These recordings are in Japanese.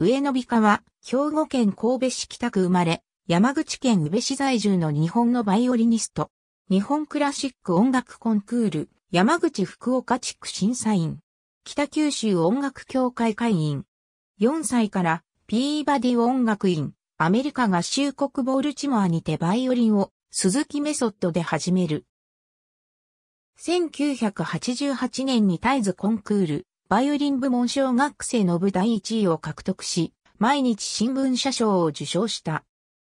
上野美香は、兵庫県神戸市北区生まれ、山口県宇部市在住の日本のバイオリニスト。日本クラシック音楽コンクール、山口福岡地区審査員。北九州音楽協会会員。4歳から、ピーバディ音楽院、アメリカ合衆国ボールチモアにてバイオリンを、鈴木メソッドで始める。1988年にタイズコンクール、バイオリン部門小学生の部第1位を獲得し、毎日新聞社賞を受賞した。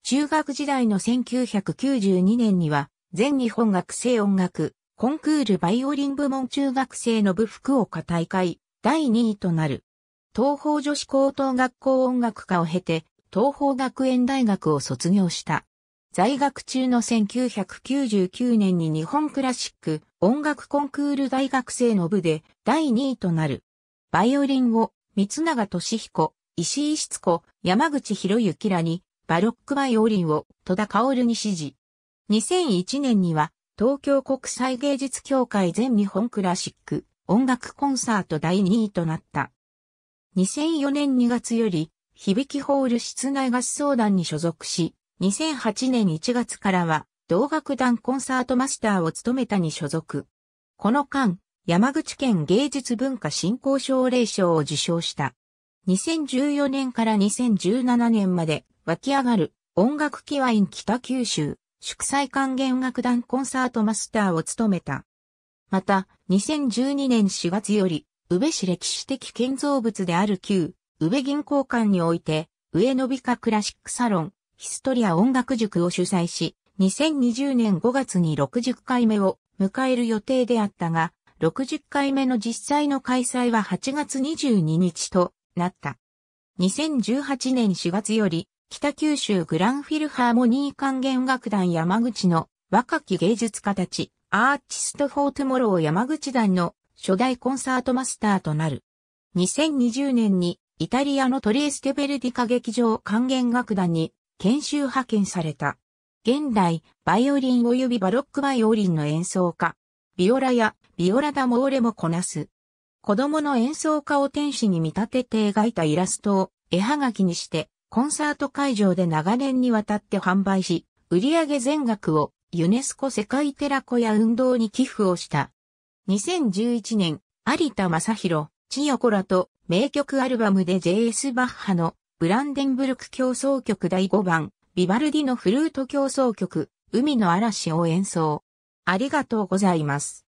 中学時代の1992年には、全日本学生音楽、コンクールバイオリン部門中学生の部福岡大会、第2位となる。東方女子高等学校音楽科を経て、東方学園大学を卒業した。在学中の1999年に日本クラシック、音楽コンクール大学生の部で第2位となる。バイオリンを三永俊彦、石井室子、山口博之らに、バロックバイオリンを戸田薫に指示。2001年には、東京国際芸術協会全日本クラシック音楽コンサート第2位となった。2004年2月より、響きホール室内合奏団に所属し、2008年1月からは、同楽団コンサートマスターを務めたに所属。この間、山口県芸術文化振興奨励賞を受賞した。2014年から2017年まで湧き上がる音楽機ワイン北九州祝祭還元楽団コンサートマスターを務めた。また、2012年4月より、宇部市歴史的建造物である旧、宇部銀行館において、上野美化クラシックサロン、ヒストリア音楽塾を主催し、2020年5月に60回目を迎える予定であったが、60回目の実際の開催は8月22日となった。2018年4月より、北九州グランフィルハーモニー管弦楽団山口の若き芸術家たち、アーティストフォートモロー山口団の初代コンサートマスターとなる。2020年にイタリアのトリエステベルディ歌劇場管弦楽団に研修派遣された。現代、バイオリン及びバロックバイオリンの演奏家、ビオラやビオラダモーレもこなす。子供の演奏家を天使に見立てて描いたイラストを絵はがきにして、コンサート会場で長年にわたって販売し、売上全額をユネスコ世界寺子や運動に寄付をした。2011年、有田正宏、千代子らと名曲アルバムで JS バッハのブランデンブルク競争曲第5番、ビバルディのフルート競奏曲、海の嵐を演奏。ありがとうございます。